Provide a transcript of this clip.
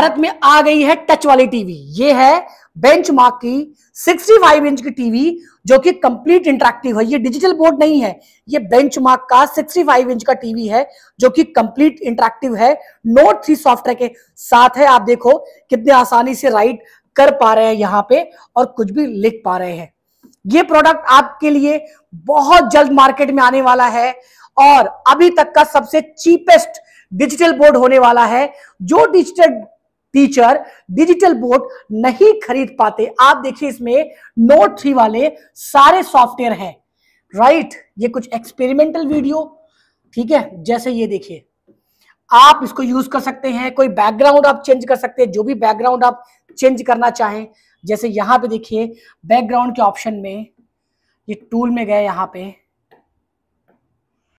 भारत में आ गई है टच वाली टीवी ये है बेंचमार्क की 65 इंच की टीवी जो कि कंप्लीट इंटरेक्टिव है ये डिजिटल बोर्ड नहीं है ये बेंचमार्क का 65 इंच का टीवी है जो कि कंप्लीट इंटरेक्टिव है नोट थ्री सॉफ्टवेयर के साथ है आप देखो कितने आसानी से राइट कर पा रहे हैं यहाँ पे और कुछ भी लिख पा रहे हैं ये प्रोडक्ट आपके लिए बहुत जल्द मार्केट में आने वाला है और अभी तक का सबसे चीपेस्ट डिजिटल बोर्ड होने वाला है जो डिजिटल टीचर डिजिटल बोर्ड नहीं खरीद पाते आप देखिए इसमें नोट थ्री वाले सारे सॉफ्टवेयर हैं राइट ये कुछ एक्सपेरिमेंटल वीडियो ठीक है जैसे ये देखिए आप इसको यूज कर सकते हैं कोई बैकग्राउंड आप चेंज कर सकते हैं जो भी बैकग्राउंड आप चेंज करना चाहें जैसे यहां पे देखिए बैकग्राउंड के ऑप्शन में ये टूल में गए यहां पे